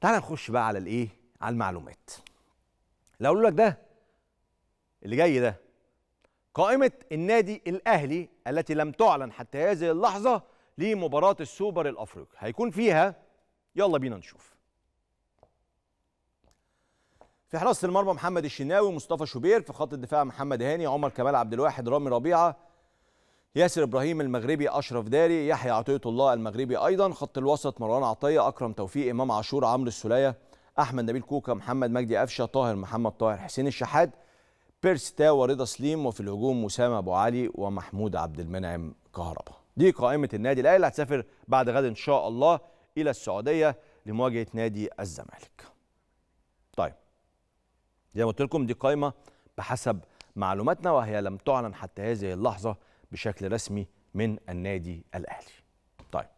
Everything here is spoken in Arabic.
تعال نخش بقى على الايه على المعلومات لو اقول لك ده اللي جاي ده قائمة النادي الأهلي التي لم تعلن حتى هذه اللحظة لمباراة السوبر الأفريقي هيكون فيها يلا بينا نشوف في حراسة المرمى محمد الشناوي مصطفى شوبير في خط الدفاع محمد هاني عمر كمال عبد الواحد رامي ربيعة ياسر ابراهيم المغربي اشرف داري يحيى عطيه الله المغربي ايضا خط الوسط مروان عطيه اكرم توفيق امام عاشور عمرو السليه احمد نبيل كوكا محمد مجدي قفشه طاهر محمد طاهر حسين الشحات بيرس تاو ورضا سليم وفي الهجوم وسام ابو علي ومحمود عبد المنعم كهربا دي قائمه النادي الاهلي اللي هتسافر بعد غد ان شاء الله الى السعوديه لمواجهه نادي الزمالك طيب زي ما قلت لكم دي قائمه بحسب معلوماتنا وهي لم تعلن حتى هذه اللحظه بشكل رسمي من النادي الاهلي. طيب